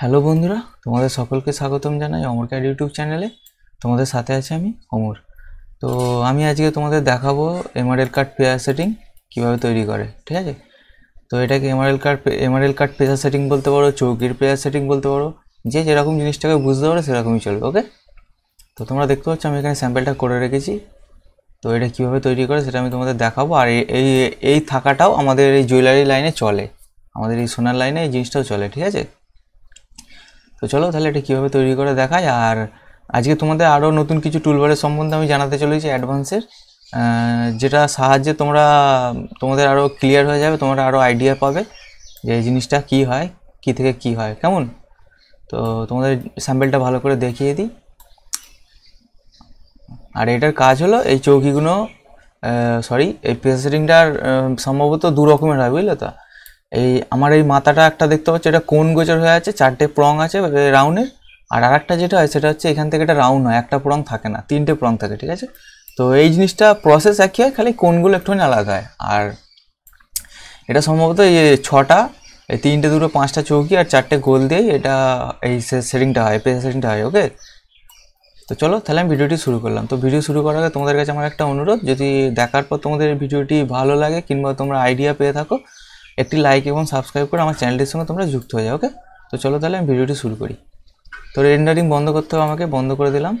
hello বন্ধুরা তোমাদের সকলকে স্বাগতম জানাই অমর ক্যাড ইউটিউব চ্যানেলে তোমাদের সাথে আছে আমি অমর তো আমি আজকে তোমাদের দেখাবো এমআরএল কার্ড পেয়ার সেটিং কীভাবে তৈরি করে ঠিক আছে তো এটাকে MRL card MRL card pair setting বলতে পারো চৌকির পেয়ার সেটিং বলতে পারো যে যেরকম জিনিসটাকে বুঝতে পারো সেরকমই চলবে ওকে তো তোমরা দেখতে পাচ্ছ আমি এখানে স্যাম্পেলটা করে রেখেছি তো এটা কীভাবে তৈরি করে সেটা আমি তোমাদের দেখাবো আর এই এই থাকাটাও আমাদের এই জুয়েলারি লাইনে চলে আমাদের এই সোনার লাইনে এই জিনিসটাও চলে ঠিক আছে তো চলো তাহলে এটা কীভাবে তৈরি করে দেখায় আর আজকে তোমাদের আরও নতুন কিছু টুলবারের সম্বন্ধে আমি জানাতে চলেছি অ্যাডভান্সের যেটা সাহায্যে তোমরা তোমাদের আরও ক্লিয়ার হয়ে যাবে তোমরা আরও আইডিয়া পাবে যে এই জিনিসটা কি হয় কি থেকে কি হয় কেমন তো তোমাদের স্যাম্পেলটা ভালো করে দেখিয়ে দিই আর এটার কাজ হলো এই চৌকিগুলো সরি এই প্রসেসিংটার সম্ভবত দু রকমের হয় বুঝলে তো এই আমার এই মাথাটা একটা দেখতে পাচ্ছি এটা কোন গোচর হয়ে আছে চারটে প্রং আছে রাউন্ডের আর আর একটা যেটা হয় সেটা হচ্ছে এখান থেকে এটা রাউন্ড হয় একটা প্রং থাকে না তিনটে প্রং থাকে ঠিক আছে তো এই জিনিসটা প্রসেস একই হয় খালি কোনগুলো একটুখানি আলাদা হয় আর এটা সম্ভবত এই ছটা এই তিনটে দুটো পাঁচটা চৌকি আর চারটে গোল দিয়ে এটা এই সেটিংটা হয় পেজ সেটিংটা হয় ওকে তো চলো তাহলে আমি ভিডিওটি শুরু করলাম তো ভিডিও শুরু করার আগে তোমাদের কাছে আমার একটা অনুরোধ যদি দেখার পর তোমাদের ভিডিওটি ভালো লাগে কিংবা তোমরা আইডিয়া পেয়ে থাকো একটি লাইক এবং সাবস্ক্রাইব করে আমার চ্যানেলটির সঙ্গে তোমরা যুক্ত হয়ে যাও ওকে তো চলো তাহলে আমি ভিডিওটি শুরু করি তো রেন্ডারিং বন্ধ করতে হবে আমাকে বন্ধ করে দিলাম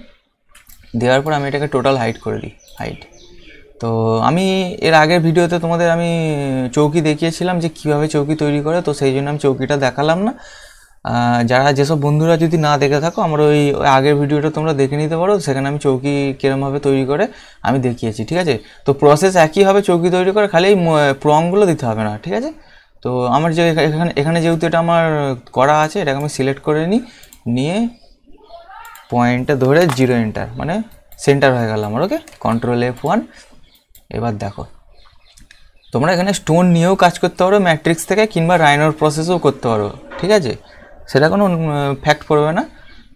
দেওয়ার পর আমি এটাকে টোটাল হাইট করে দিই হাইট তো আমি এর আগের ভিডিওতে তোমাদের আমি চৌকি দেখিয়েছিলাম যে কিভাবে চৌকি তৈরি করে তো সেই জন্য আমি চৌকিটা দেখালাম না যারা যেসব বন্ধুরা যদি না দেখে থাকো আমার ওই আগের ভিডিওটা তোমরা দেখে নিতে পারো সেখানে আমি চৌকি কীরমভাবে তৈরি করে আমি দেখিয়েছি ঠিক আছে তো প্রসেস একইভাবে চৌকি তৈরি করে খালি এই প্রংগুলো দিতে হবে না ঠিক আছে তো আমার যে এখানে এখানে যেহেতু এটা আমার করা আছে এটাকে আমি সিলেক্ট করে নিই নিয়ে পয়েন্টটা ধরে জিরো এন্টার মানে সেন্টার হয়ে গেল আমার ওকে কন্ট্রোল এফ ওয়ান এবার দেখো তোমরা এখানে স্টোন নিয়েও কাজ করতে পারো ম্যাট্রিক্স থেকে কিংবা রাইনোর প্রসেসও করতে পারো ঠিক আছে সেটা কোনো ফ্যাক্ট পড়বে না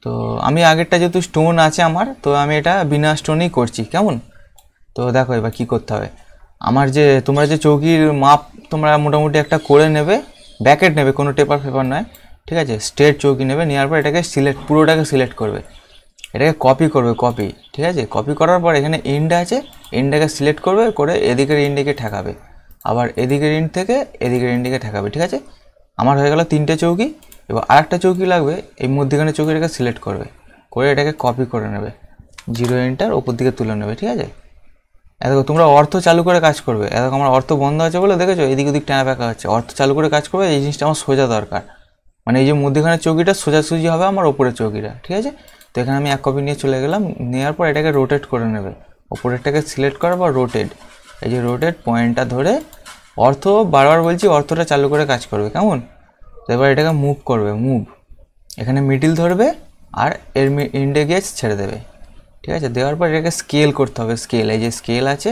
তো আমি আগেরটা যেহেতু স্টোন আছে আমার তো আমি এটা বিনা স্টোনেই করছি কেমন তো দেখো এবার কী করতে হবে আমার যে তোমরা যে চৌকির মাপ তোমরা মোটামুটি একটা করে নেবে ব্যাকেট নেবে কোনো টেপার ফেপার নয় ঠিক আছে স্ট্রেট চৌকি নেবে নেওয়ার পর এটাকে সিলেক্ট পুরোটাকে সিলেক্ট করবে এটাকে কপি করবে কপি ঠিক আছে কপি করার পর এখানে ইন্ড আছে ইন্ডটাকে সিলেক্ট করবে করে এদিকের ইন্ডিকে ঠেকাবে আবার এদিকের ইন্ড থেকে এদিকের ইন্ডিকে ঠেকাবে ঠিক আছে আমার হয়ে গেল তিনটে চৌকি এবার আরেকটা চৌকি লাগবে এই মধ্যেখানে চৌকিটাকে সিলেক্ট করবে করে এটাকে কপি করে নেবে জিরো ইন্টার ওপর দিকে তুলে নেবে ঠিক আছে দেখো তোমরা অর্থ চালু করে কাজ করবে দেখো আমার অর্থ বন্ধ আছে বলে দেখেছো এদিক ওদিক টানা প্যাকা হচ্ছে অর্থ চালু করে কাজ করবে এই জিনিসটা আমার সোজা দরকার মানে এই যে মুদিখানের চৌকিটা সোজাসুজি হবে আমার ওপরের চৌকিটা ঠিক আছে তো এখানে আমি এক কপি নিয়ে চলে গেলাম নেওয়ার পর এটাকে রোটেট করে নেবে ওপরেরটাকে সিলেক্ট করা বা রোটেট এই যে রোটেট পয়েন্টটা ধরে অর্থ বারবার বলছি অর্থটা চালু করে কাজ করবে কেমন তো এবার এটাকে মুভ করবে মুভ এখানে মিডিল ধরবে আর এর ইন্ডেগেজ ছেড়ে দেবে ঠিক আছে দেওয়ার পর এটাকে স্কেল করতে হবে স্কেল এই যে স্কেল আছে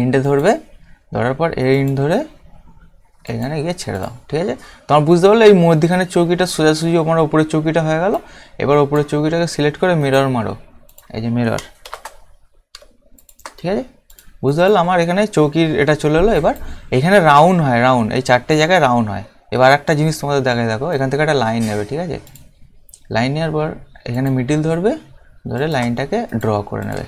এন্ডে ধরবে ধরার পর এই এন্ড ধরে এখানে গিয়ে ছেড়ে দাও ঠিক আছে তোমার বুঝতে পারলে এই মধ্যখানে চৌকিটা সোজাসুজি আমার ওপরের চৌকিটা হয়ে গেল এবার ওপরের চৌকিটাকে সিলেক্ট করে মিরর মারো এই যে মিরর ঠিক আছে বুঝতে পারলে আমার এখানে চৌকির এটা চলে এলো এবার এখানে রাউন্ড হয় রাউন্ড এই চারটে জায়গায় রাউন্ড হয় এবার একটা জিনিস তোমাদের দেখায় দেখো এখান থেকে একটা লাইন নেবে ঠিক আছে লাইন নেওয়ার পর এখানে মিডিল ধরবে ধরে লাইনটাকে ড্র করে নেবে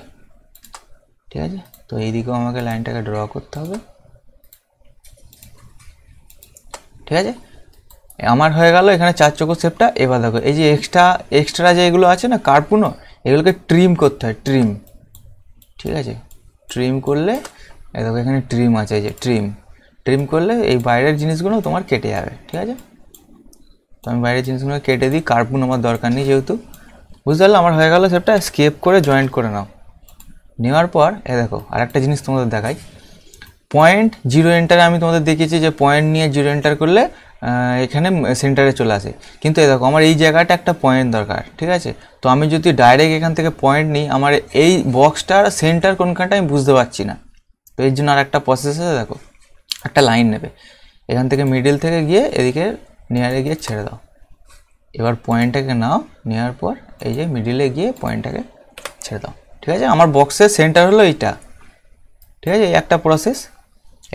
ঠিক আছে তো এইদিকেও আমাকে লাইনটাকে ড্র করতে হবে ঠিক আছে আমার হয়ে গেল এখানে চার চোখো শেপটা এবার দেখো এই যে এক্সট্রা এক্সট্রা যে এগুলো আছে না কার্পুনো এগুলোকে ট্রিম করতে হয় ট্রিম ঠিক আছে ট্রিম করলে দেখো এখানে ট্রিম আছে এই যে ট্রিম ট্রিম করলে এই বাইরের জিনিসগুলো তোমার কেটে যাবে ঠিক আছে তো আমি বাইরের জিনিসগুলো কেটে দিই কার্পুন আমার দরকার নেই যেহেতু বুঝতে পারলে আমার হয়ে গেল সেটা স্কেপ করে জয়েন্ট করে নাও নেওয়ার পর এ দেখো আরেকটা জিনিস তোমাদের দেখাই পয়েন্ট জিরো এন্টারে আমি তোমাদের দেখিয়েছি যে পয়েন্ট নিয়ে জিরো এন্টার করলে এখানে সেন্টারে চলে আসে কিন্তু এ দেখো আমার এই জায়গাটা একটা পয়েন্ট দরকার ঠিক আছে তো আমি যদি ডাইরেক্ট এখান থেকে পয়েন্ট নিই আমার এই বক্সটার সেন্টার কোনখানটা আমি বুঝতে পারছি না তো এর জন্য আর একটা প্রসেস আছে দেখো একটা লাইন নেবে এখান থেকে মিডিল থেকে গিয়ে এদিকে নেয়ারে গিয়ে ছেড়ে দাও এবার পয়েন্টটাকে নাও নেওয়ার পর এই যে মিডিলে গিয়ে পয়েন্টটাকে ছেড়ে দাও ঠিক আছে আমার বক্সের সেন্টার হলো এইটা ঠিক আছে এই একটা প্রসেস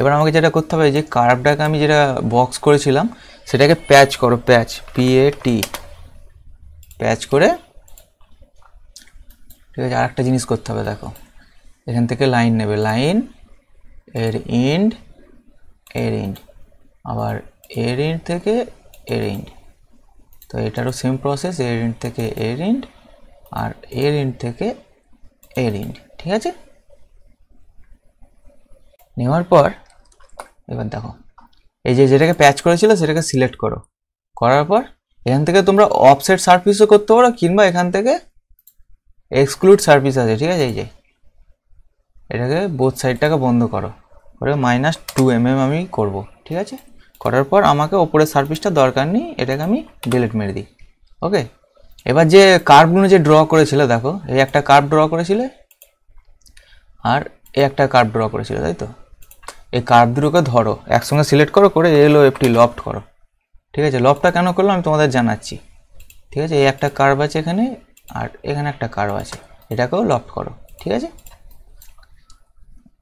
এবার আমাকে যেটা করতে হবে যে কার্ভটাকে আমি যেটা বক্স করেছিলাম সেটাকে প্যাচ করো প্যাচ এ টি প্যাচ করে ঠিক আছে আর একটা জিনিস করতে হবে দেখো এখান থেকে লাইন নেবে লাইন এর ইন্ড এর ইন্ড আবার এর ইন্ড থেকে এর ইন্ড তো এটারও সেম প্রসেস এর ইন্ট থেকে এর ইন্ট আর এর ইন্ট থেকে এর ইন্ট ঠিক আছে নেওয়ার পর এবার দেখো এই যে যেটাকে প্যাচ করেছিল সেটাকে সিলেক্ট করো করার পর এখান থেকে তোমরা অফসেট সার্ভিসও করতে পারো কিংবা এখান থেকে এক্সক্লুড সার্ভিস আছে ঠিক আছে এই যে এটাকে বোথ সাইডটাকে বন্ধ করো করে মাইনাস টু এম আমি করব ঠিক আছে করার পর আমাকে ওপরের সার্ভিসটা দরকার নেই এটাকে আমি ডিলিট মেরে দিই ওকে এবার যে কার্ভগুলো যে ড্র করেছিল দেখো এই একটা কার্ভ ড্র করেছিলে আর এই একটা কার্ভ ড্র করেছিল তাই তো এই কার্ভ দুটোকে ধরো একসঙ্গে সিলেক্ট করো করে এলো এফটি লফট করো ঠিক আছে লফটা কেন করলো আমি তোমাদের জানাচ্ছি ঠিক আছে এই একটা কার্ভ আছে এখানে আর এখানে একটা কার্ভ আছে এটাকেও লফট করো ঠিক আছে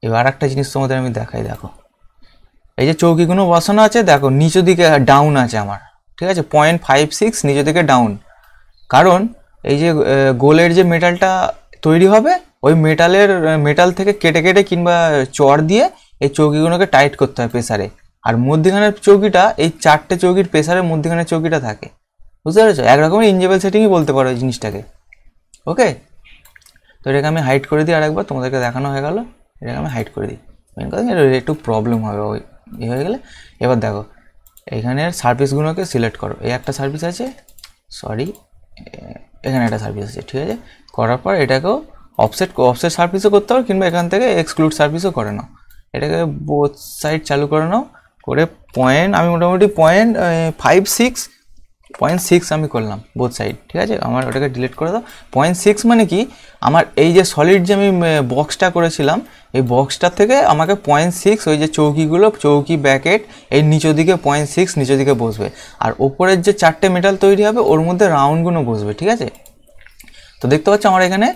এবার একটা জিনিস তোমাদের আমি দেখাই দেখো এই যে চৌকিগুলো বসানো আছে দেখো নিচের দিকে ডাউন আছে আমার ঠিক আছে পয়েন্ট ফাইভ সিক্স নিচের দিকে ডাউন কারণ এই যে গোলের যে মেটালটা তৈরি হবে ওই মেটালের মেটাল থেকে কেটে কেটে কিংবা চড় দিয়ে এই চৌকিগুলোকে টাইট করতে হয় প্রেসারে আর মধ্যিখানের চৌকিটা এই চারটে চৌকির প্রেসারের মধ্যিখানের চৌকিটা থাকে বুঝতে পেরেছো একরকমের ইঞ্জেবল সেটিংই বলতে পারো ওই জিনিসটাকে ওকে তো এটাকে আমি হাইট করে দিই আর একবার তোমাদেরকে দেখানো হয়ে গেল এটাকে আমি হাইট করে দিই মেন কথা একটু প্রবলেম হবে ওই এ হয়ে গেলে এবার দেখো এখানের সার্ভিসগুলোকে সিলেক্ট করো এই একটা সার্ভিস আছে সরি এখানে একটা সার্ভিস আছে ঠিক আছে করার পর এটাকেও অফসেট অফসেট সার্ভিসও করতে পারো কিংবা এখান থেকে এক্সক্লুড সার্ভিসও করে নাও এটাকে বোথ সাইড চালু করে নাও করে পয়েন্ট আমি মোটামুটি point five six point six আমি করলাম বোথ সাইড ঠিক আছে আমার ওটাকে ডিলিট করে দাও পয়েন্ট সিক্স মানে কি আমার এই যে সলিড যে আমি বক্সটা করেছিলাম এই বক্সটার থেকে আমাকে পয়েন্ট সিক্স ওই যে চৌকিগুলো চৌকি ব্যাকেট এই নিচের দিকে পয়েন্ট সিক্স নিচের দিকে বসবে আর ওপরের যে চারটে মেটাল তৈরি হবে ওর মধ্যে রাউন্ডগুলো বসবে ঠিক আছে তো দেখতে পাচ্ছ আমার এখানে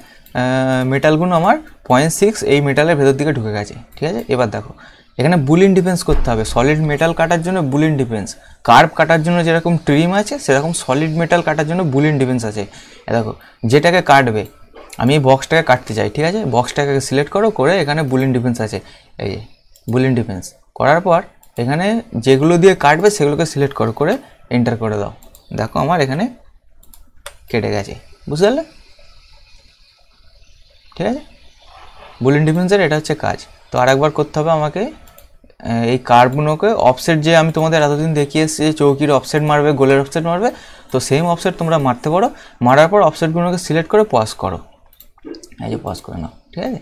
মেটালগুলো আমার পয়েন্ট সিক্স এই মেটালের ভেতর দিকে ঢুকে গেছে ঠিক আছে এবার দেখো এখানে বুলিন ডিফেন্স করতে হবে সলিড মেটাল কাটার জন্য বুলিন ডিফেন্স কার্ভ কাটার জন্য যেরকম ট্রিম আছে সেরকম সলিড মেটাল কাটার জন্য বুলিন ডিফেন্স আছে দেখো যেটাকে কাটবে আমি এই বক্সটাকে কাটতে চাই ঠিক আছে বক্সটাকে সিলেক্ট করো করে এখানে বুলিন ডিফেন্স আছে এই যে বুলিন ডিফেন্স করার পর এখানে যেগুলো দিয়ে কাটবে সেগুলোকে সিলেক্ট করো করে এন্টার করে দাও দেখো আমার এখানে কেটে গেছে বুঝতে পারলে ঠিক আছে বুলিন ডিফেন্সের এটা হচ্ছে কাজ তো আরেকবার করতে হবে আমাকে এই কার্বগুলোকে অফসেট যে আমি তোমাদের এতদিন দেখিয়ে এসেছি যে চৌকির অফসেট মারবে গোলের অফসেট মারবে তো সেম অফসেট তোমরা মারতে পারো মারার পর অফসেটগুলোকে সিলেক্ট করে পাস করো এই যে পজ করে নাও ঠিক আছে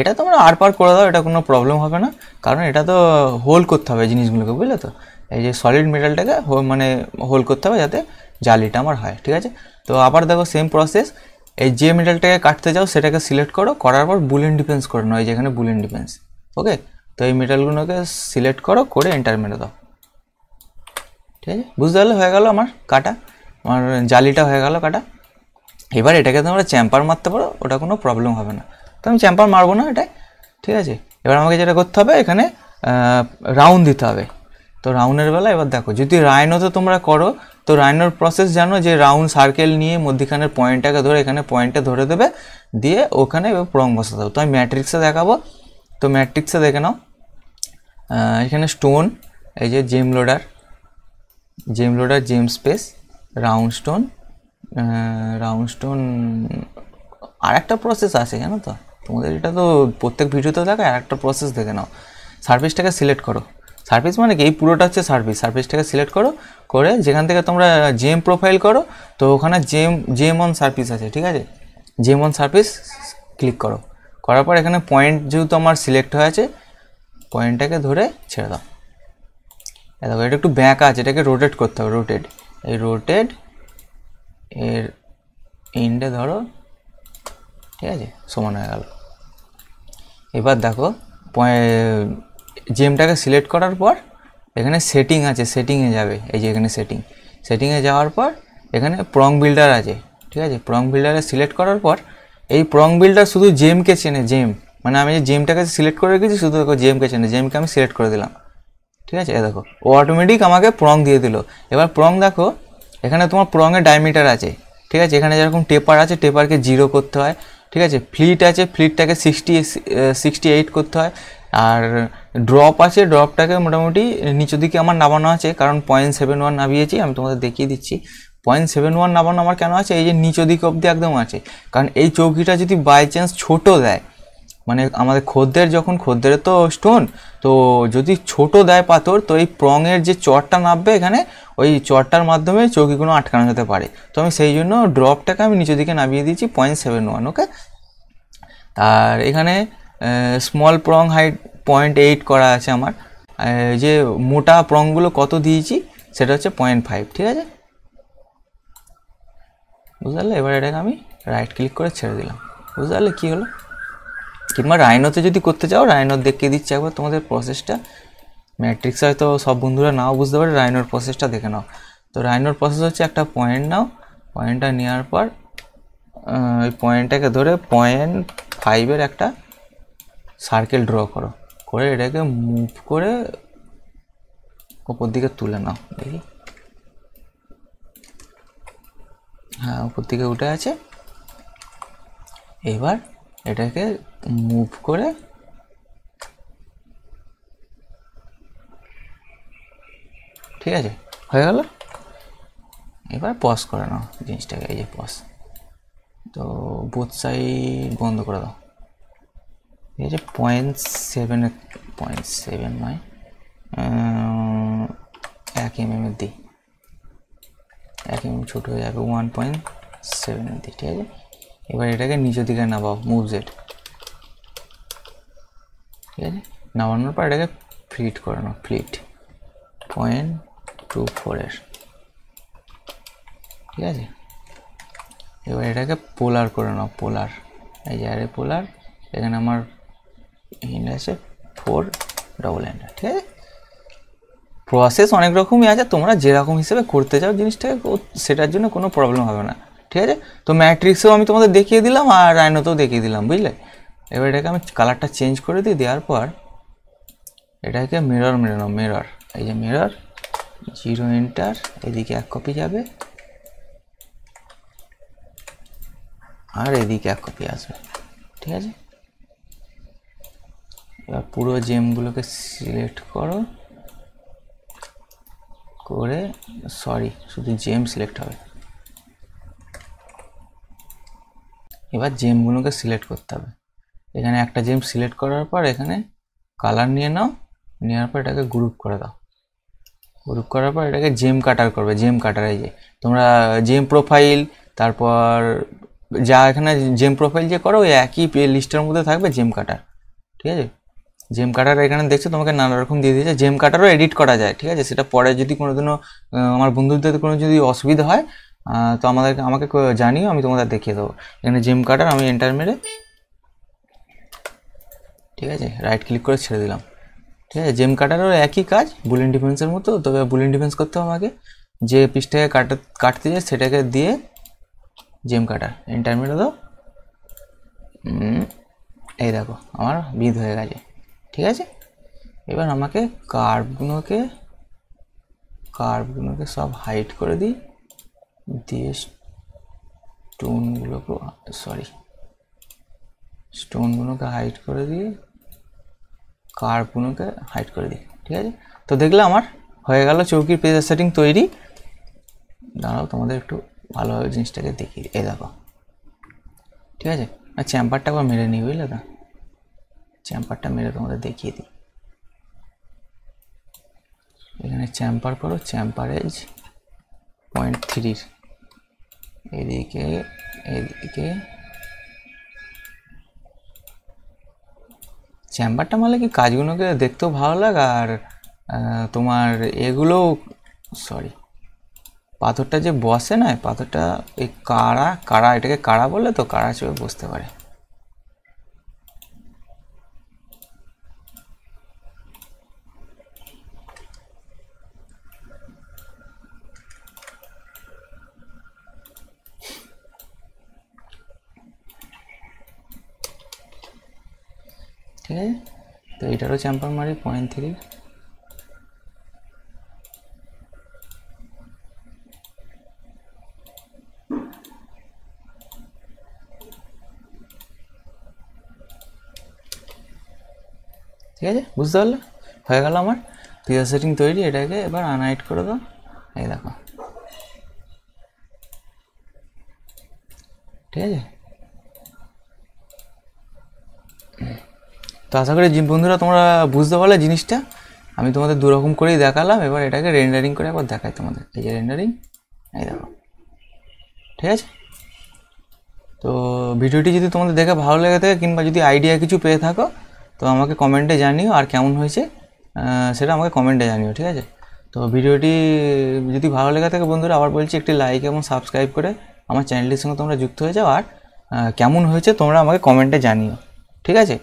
এটা তোমরা মানে আর পার করে দাও এটা কোনো প্রবলেম হবে না কারণ এটা তো হোল করতে হবে জিনিসগুলোকে বুঝলে তো এই যে সলিড মেটালটাকে মানে হোল করতে হবে যাতে জালিটা আমার হয় ঠিক আছে তো আবার দেখো সেম প্রসেস এই যে মেটালটাকে কাটতে যাও সেটাকে সিলেক্ট করো করার পর বুলেন ডিফেন্স করে নাও এই যেখানে বুলিন ডিফেন্স ওকে তো এই মেটালগুলোকে সিলেক্ট করো করে এন্টার মেরে দাও ঠিক আছে বুঝতে পারলে হয়ে গেল আমার কাটা আমার জালিটা হয়ে গেল কাটা এবার এটাকে তোমরা চ্যাম্পার মারতে পারো ওটা কোনো প্রবলেম হবে না তো আমি চ্যাম্পার মারবো না এটাই ঠিক আছে এবার আমাকে যেটা করতে হবে এখানে রাউন্ড দিতে হবে তো রাউন্ডের বেলা এবার দেখো যদি তো তোমরা করো তো রাইনোর প্রসেস জানো যে রাউন্ড সার্কেল নিয়ে মধ্যিখানের পয়েন্টটাকে ধরে এখানে পয়েন্টটা ধরে দেবে দিয়ে ওখানে এবার প্রং বসাতে হবে তো আমি ম্যাট্রিক্সে দেখাবো তো ম্যাট্রিক্সে দেখে নাও এখানে স্টোন এই যে gem loader gem loader gem space round stone round stone আর একটা প্রসেস আছে জানো তো তোমাদের এটা তো প্রত্যেক ভিডিওতে দেখো আর একটা প্রসেস দেখে নাও সার্ভিসটাকে সিলেক্ট করো সার্ভিস মানে কি এই পুরোটা হচ্ছে সার্ভিস সার্ভিসটাকে সিলেক্ট করো করে যেখান থেকে তোমরা জেম প্রোফাইল করো তো ওখানে জেম জেম অন সার্ভিস আছে ঠিক আছে জেম অন সার্ভিস ক্লিক করো করার পর এখানে পয়েন্ট যেহেতু আমার সিলেক্ট হয়ে আছে পয়েন্টটাকে ধরে ছেড়ে দাও দেখো এটা একটু ব্যাঁকা আছে এটাকে রোটেট করতে হবে রোটেট এই রোটেট এর এন্ডে ধরো ঠিক আছে সমান হয়ে গেল এবার দেখো জেমটাকে সিলেক্ট করার পর এখানে সেটিং আছে সেটিংয়ে যাবে এই যে এখানে সেটিং সেটিংয়ে যাওয়ার পর এখানে প্রং বিল্ডার আছে ঠিক আছে প্রং বিল্ডারে সিলেক্ট করার পর এই প্রং বিল্ডার শুধু জেমকে চেনে জেম মানে আমি যে জেমটাকে সিলেক্ট করে রেখেছি শুধু দেখো জেমকে চেনে জেমকে আমি সিলেক্ট করে দিলাম ঠিক আছে দেখো ও অটোমেটিক আমাকে প্রং দিয়ে দিল এবার প্রং দেখো এখানে তোমার প্রঙের ডায়মিটার আছে ঠিক আছে এখানে যেরকম টেপার আছে টেপারকে জিরো করতে হয় ঠিক আছে ফ্লিট আছে ফ্লিটটাকে সিক্সটি সিক্সটি এইট করতে হয় আর ড্রপ আছে ড্রপটাকে মোটামুটি নিচের দিকে আমার নামানো আছে কারণ পয়েন্ট সেভেন ওয়ান নামিয়েছি আমি তোমাদের দেখিয়ে দিচ্ছি পয়েন্ট সেভেন ওয়ান নামানো আমার কেন আছে এই যে নিচের দিক অবধি একদম আছে কারণ এই চৌকিটা যদি বাই চান্স ছোটো দেয় মানে আমাদের খদ্দের যখন খদ্দের তো স্টোন তো যদি ছোট দেয় পাথর তো এই প্রঙের যে চরটা নামবে এখানে ওই চরটার মাধ্যমে চৌকিগুলো আটকানো যেতে পারে তো আমি সেই জন্য ড্রপটাকে আমি নিচের দিকে নামিয়ে দিয়েছি পয়েন্ট সেভেন ওয়ান ওকে তার এখানে small prong height point eight করা আছে আমার যে মোটা প্রংগুলো কত দিয়েছি সেটা হচ্ছে পয়েন্ট ফাইভ ঠিক আছে বুঝতে পারলে এবার এটাকে আমি রাইট ক্লিক করে ছেড়ে দিলাম বুঝতে পারলে কী হলো কিংবা রায়নোতে যদি করতে চাও রাইনোর দেখিয়ে দিচ্ছে একবার তোমাদের প্রসেসটা ম্যাট্রিক্স হয়তো সব বন্ধুরা নাও বুঝতে পারে রায়নোর প্রসেসটা দেখে নাও তো রাইনোর প্রসেস হচ্ছে একটা পয়েন্ট নাও পয়েন্টটা নেওয়ার পর ওই পয়েন্টটাকে ধরে পয়েন্ট ফাইভের একটা সার্কেল ড্র করো করে এটাকে মুভ করে ওপর দিকে তুলে নাও দেখি হ্যাঁ ওপর দিকে উঠে আছে এবার এটাকে মুভ করে ঠিক আছে হয়ে গেল এবার পজ করে নাও জিনিসটাকে এই যে পজ তো বোথ সাইড বন্ধ করে দাও mm mm ঠিক আছে পয়েন্ট সেভেনের পয়েন্ট সেভেন নয় এক এম এর দিই এক এম এম ছোটো হয়ে যাবে ওয়ান পয়েন্ট সেভেনের দিই ঠিক আছে এবার এটাকে নিচের দিকে নামাও মুভ জেড ঠিক আছে নামানোর পর এটাকে ফ্লিট করে নাও ফ্লিট পয়েন্ট টু ফোরের ঠিক আছে এবার এটাকে পোলার করে নাও পোলার এই যে আরে পোলার এখানে আমার হিন্ড আছে ফোর ডবল হ্যান্ড ঠিক আছে প্রসেস অনেক রকমই আছে তোমরা যেরকম হিসেবে করতে চাও জিনিসটাকে সেটার জন্য কোনো প্রবলেম হবে না ঠিক আছে তো ম্যাট্রিক্সেও আমি তোমাদের দেখিয়ে দিলাম আর রাইনোতেও দেখিয়ে দিলাম বুঝলে এবার এটাকে আমি কালারটা চেঞ্জ করে দিই দেওয়ার পর এটাকে মিরর মেরে নাও মিরর এই যে মিরর জিরো এন্টার এদিকে এক কপি যাবে আর এদিকে এক কপি আসবে ঠিক আছে এবার পুরো জেমগুলোকে সিলেক্ট করো করে সরি শুধু জেম সিলেক্ট হবে এবার জেমগুলোকে সিলেক্ট করতে হবে এখানে একটা জেম সিলেক্ট করার পর এখানে কালার নিয়ে নাও নেওয়ার পর এটাকে গ্রুপ করে দাও গ্রুপ করার পর এটাকে জেম কাটার করবে জেম কাটার এই যে তোমরা জেম প্রোফাইল তারপর যা এখানে জেম প্রোফাইল যে করো ওই একই লিস্টের মধ্যে থাকবে জেম কাটার ঠিক আছে জেম কাটার এখানে দেখছো তোমাকে নানা রকম দিয়ে দিয়েছে জেম কাটারও এডিট করা যায় ঠিক আছে সেটা পরে যদি কোনো দিনও আমার বন্ধুদের কোনো যদি অসুবিধা হয় তো আমাদেরকে আমাকে জানিও আমি তোমাদের দেখিয়ে দেবো এখানে জিম কাটার আমি এন্টার মেরে ঠিক আছে রাইট ক্লিক করে ছেড়ে দিলাম ঠিক আছে জিম কাটারও একই কাজ বুলিন ডিফেন্সের মতো তবে বুলিন ডিফেন্স করতে হবে আমাকে যে পিসটাকে কাটা কাটতে যায় সেটাকে দিয়ে জিম কাটার এন্টার মেরে দাও এই দেখো আমার বিধ হয়ে গেছে ঠিক আছে এবার আমাকে কার্ভগুলোকে কার্ভগুলোকে সব হাইট করে দিই দিয়ে স্টোনগুলোকে সরি স্টোনগুলোকে হাইড করে দিয়ে কার্পগুলোকে হাইড করে দিই ঠিক আছে তো দেখলে আমার হয়ে গেল চৌকির পেজার সেটিং তৈরি দাঁড়াও তোমাদের একটু ভালোভাবে জিনিসটাকে দেখি এ দেখো ঠিক আছে আর চ্যাম্পারটা আবার মেরে নিই বুঝলে দা চ্যাম্পারটা মেরে তোমাদের দেখিয়ে দিই এখানে চ্যাম্পার করো চ্যাম্পারেজ পয়েন্ট থ্রির এদিকে এদিকে চেম্বারটা মানে কি কাজগুলোকে দেখতেও ভালো লাগে আর তোমার এগুলো সরি পাথরটা যে বসে না পাথরটা এই কাড়া কাড়া এটাকে কাড়া বলে তো কাড়া চেপে বসতে পারে ওকে তো এটারও চ্যাম্পার মারি পয়েন্ট থ্রি ঠিক আছে বুঝতে পারলে হয়ে গেল আমার পিয়ার সেটিং তৈরি এটাকে এবার আনহাইট করে দাও এই দেখো ঠিক আছে তো আশা করি বন্ধুরা তোমরা বুঝতে পারলে জিনিসটা আমি তোমাদের দুরকম করেই দেখালাম এবার এটাকে রেন্ডারিং করে একবার দেখাই তোমাদের এই যে রেন্ডারিং এই দেখো ঠিক আছে তো ভিডিওটি যদি তোমাদের দেখে ভালো লেগে থাকে কিংবা যদি আইডিয়া কিছু পেয়ে থাকো তো আমাকে কমেন্টে জানিও আর কেমন হয়েছে সেটা আমাকে কমেন্টে জানিও ঠিক আছে তো ভিডিওটি যদি ভালো লেগে থাকে বন্ধুরা আবার বলছি একটি লাইক এবং সাবস্ক্রাইব করে আমার চ্যানেলটির সঙ্গে তোমরা যুক্ত হয়ে যাও আর কেমন হয়েছে তোমরা আমাকে কমেন্টে জানিও ঠিক আছে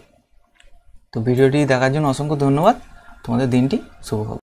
তো ভিডিওটি দেখার জন্য অসংখ্য ধন্যবাদ তোমাদের দিনটি শুভ হোক